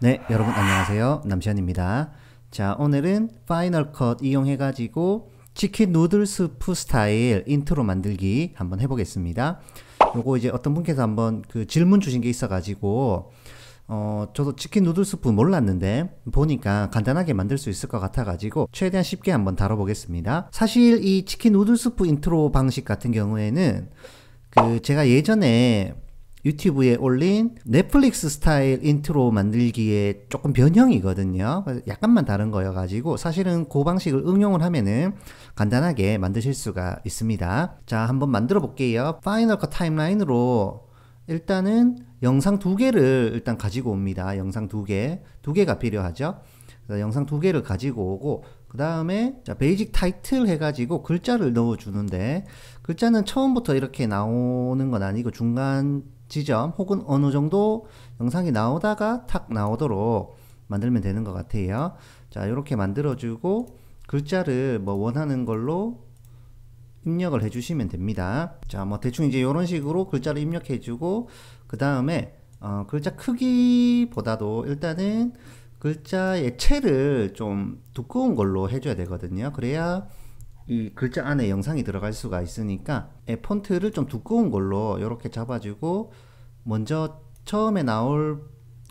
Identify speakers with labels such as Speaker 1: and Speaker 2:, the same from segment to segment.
Speaker 1: 네, 여러분 안녕하세요. 남시현입니다. 자, 오늘은 파이널 컷 이용해 가지고 치킨 누들 스프 스타일 인트로 만들기 한번 해 보겠습니다. 요거 이제 어떤 분께서 한번 그 질문 주신 게 있어 가지고 어, 저도 치킨 누들 스프 몰랐는데 보니까 간단하게 만들 수 있을 것 같아가지고 최대한 쉽게 한번 다뤄보겠습니다. 사실 이 치킨 누들 스프 인트로 방식 같은 경우에는 그 제가 예전에 유튜브에 올린 넷플릭스 스타일 인트로 만들기에 조금 변형이거든요. 약간만 다른 거여가지고 사실은 그 방식을 응용을 하면은 간단하게 만드실 수가 있습니다. 자, 한번 만들어 볼게요. 파이널 컷 타임라인으로 일단은 영상 두 개를 일단 가지고 옵니다. 영상 두 개. 두 개가 필요하죠. 영상 두 개를 가지고 오고 그 다음에 베이직 타이틀 해가지고 글자를 넣어주는데 글자는 처음부터 이렇게 나오는 건 아니고 중간 지점 혹은 어느 정도 영상이 나오다가 탁 나오도록 만들면 되는 것 같아요. 자, 이렇게 만들어주고 글자를 뭐 원하는 걸로 입력을 해주시면 됩니다. 자, 뭐 대충 이제 이런 식으로 글자를 입력해주고 그 다음에 어, 글자 크기보다도 일단은 글자의 체를 좀 두꺼운 걸로 해줘야 되거든요. 그래야 이 글자 안에 영상이 들어갈 수가 있으니까 예, 폰트를 좀 두꺼운 걸로 이렇게 잡아주고 먼저 처음에 나올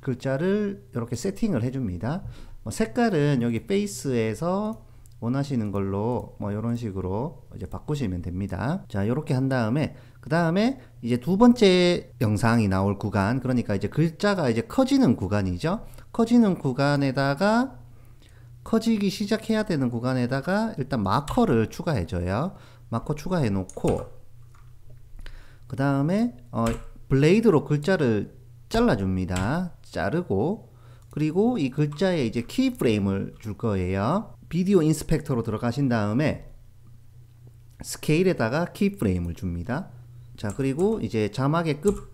Speaker 1: 글자를 이렇게 세팅을 해줍니다. 뭐 색깔은 여기 페이스에서 원하시는 걸로 뭐 이런 식으로 이제 바꾸시면 됩니다. 자 이렇게 한 다음에 그 다음에 이제 두 번째 영상이 나올 구간 그러니까 이제 글자가 이제 커지는 구간이죠. 커지는 구간에다가 커지기 시작해야 되는 구간에다가 일단 마커를 추가해줘요. 마커 추가해놓고 그 다음에 어, 블레이드로 글자를 잘라줍니다. 자르고 그리고 이 글자에 이제 키프레임을 줄 거예요. 비디오 인스펙터로 들어가신 다음에 스케일에다가 키프레임을 줍니다. 자 그리고 이제 자막의 끝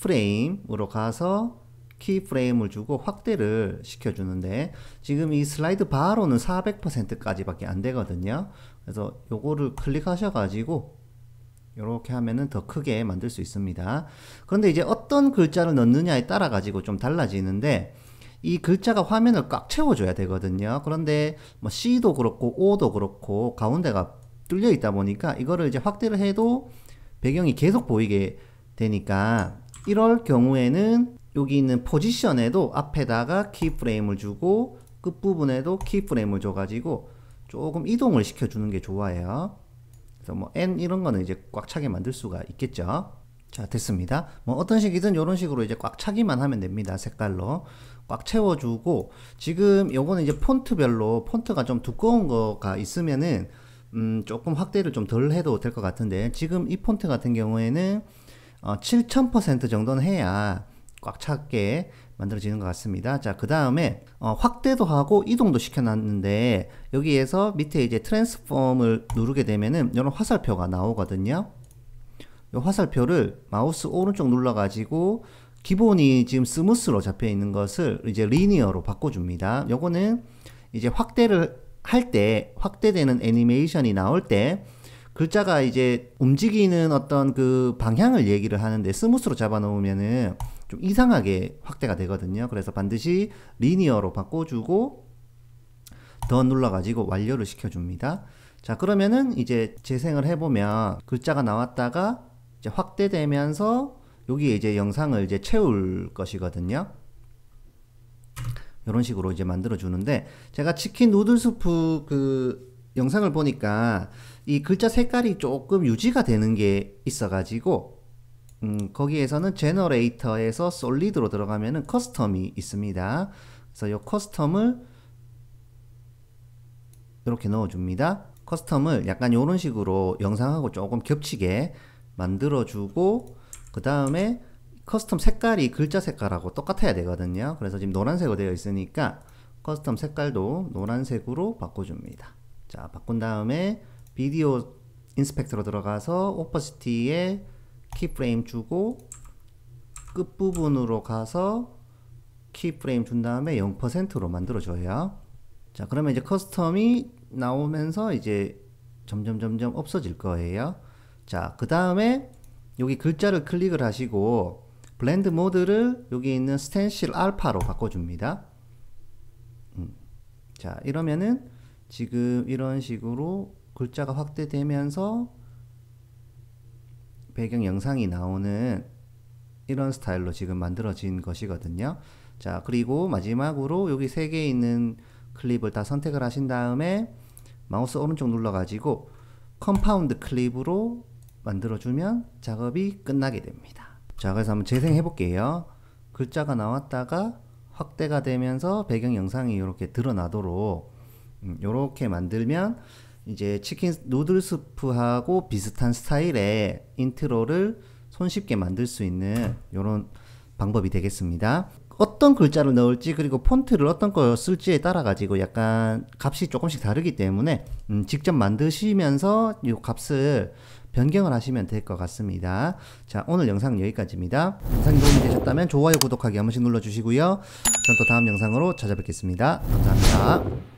Speaker 1: 프레임으로 가서 키프레임을 주고 확대를 시켜주는데 지금 이 슬라이드 바로는 400%까지밖에 안 되거든요. 그래서 요거를 클릭하셔가지고 이렇게 하면은 더 크게 만들 수 있습니다. 그런데 이제 어떤 글자를 넣느냐에 따라 가지고 좀 달라지는데 이 글자가 화면을 꽉 채워줘야 되거든요. 그런데 뭐 C도 그렇고 O도 그렇고 가운데가 뚫려 있다 보니까 이거를 이제 확대를 해도 배경이 계속 보이게 되니까 이럴 경우에는 여기 있는 포지션에도 앞에다가 키프레임을 주고 끝부분에도 키프레임을 줘가지고 조금 이동을 시켜주는 게 좋아요. 그래서 뭐 N 이런 거는 이제 꽉 차게 만들 수가 있겠죠. 자 됐습니다. 뭐 어떤 식이든 이런 식으로 이제 꽉 차기만 하면 됩니다. 색깔로 꽉 채워주고 지금 요거는 이제 폰트별로 폰트가 좀 두꺼운 거가 있으면은 음 조금 확대를 좀 덜 해도 될 것 같은데 지금 이 폰트 같은 경우에는 어 7000% 정도는 해야 꽉찼게 만들어지는 것 같습니다. 자, 그 다음에 어, 확대도 하고 이동도 시켜놨는데 여기에서 밑에 이제 트랜스폼을 누르게 되면은 이런 화살표가 나오거든요. 이 화살표를 마우스 오른쪽 눌러가지고 기본이 지금 스무스로 잡혀 있는 것을 이제 리니어로 바꿔줍니다. 요거는 이제 확대를 할 때 확대되는 애니메이션이 나올 때 글자가 이제 움직이는 어떤 그 방향을 얘기를 하는데 스무스로 잡아놓으면은 좀 이상하게 확대가 되거든요. 그래서 반드시 리니어로 바꿔주고 더 눌러가지고 완료를 시켜줍니다. 자 그러면은 이제 재생을 해보면 글자가 나왔다가 이제 확대되면서 여기에 이제 영상을 이제 채울 것이거든요. 이런 식으로 이제 만들어 주는데 제가 치킨 누들 수프 그 영상을 보니까 이 글자 색깔이 조금 유지가 되는 게 있어 가지고 음, 거기에서는 제너레이터에서 솔리드로 들어가면은 커스텀이 있습니다. 그래서 이 커스텀을 이렇게 넣어줍니다. 커스텀을 약간 이런 식으로 영상하고 조금 겹치게 만들어주고 그 다음에 커스텀 색깔이 글자 색깔하고 똑같아야 되거든요. 그래서 지금 노란색으로 되어 있으니까 커스텀 색깔도 노란색으로 바꿔줍니다. 자 바꾼 다음에 비디오 인스펙터로 들어가서 오퍼시티에 키프레임 주고 끝부분으로 가서 키프레임 준 다음에 0%로 만들어줘요. 자 그러면 이제 커스텀이 나오면서 이제 점점 점점 없어질 거예요. 자그 다음에 여기 글자를 클릭을 하시고 블렌드 모드를 여기 있는 스텐실 알파로 바꿔줍니다. 음. 자 이러면은 지금 이런 식으로 글자가 확대되면서 배경 영상이 나오는 이런 스타일로 지금 만들어진 것이거든요. 자, 그리고 마지막으로 여기 3개 있는 클립을 다 선택을 하신 다음에 마우스 오른쪽 눌러가지고 컴파운드 클립으로 만들어주면 작업이 끝나게 됩니다. 자, 그래서 한번 재생해 볼게요. 글자가 나왔다가 확대가 되면서 배경 영상이 이렇게 드러나도록 이렇게 음, 만들면 이제 치킨 누들 스프하고 비슷한 스타일의 인트로를 손쉽게 만들 수 있는 이런 방법이 되겠습니다. 어떤 글자를 넣을지 그리고 폰트를 어떤 걸 쓸지에 따라 가지고 약간 값이 조금씩 다르기 때문에 음, 직접 만드시면서 이 값을 변경을 하시면 될 것 같습니다. 자 오늘 영상 여기까지입니다. 영상이 도움이 되셨다면 좋아요 구독하기 한 번씩 눌러주시고요. 전또 다음 영상으로 찾아뵙겠습니다. 감사합니다.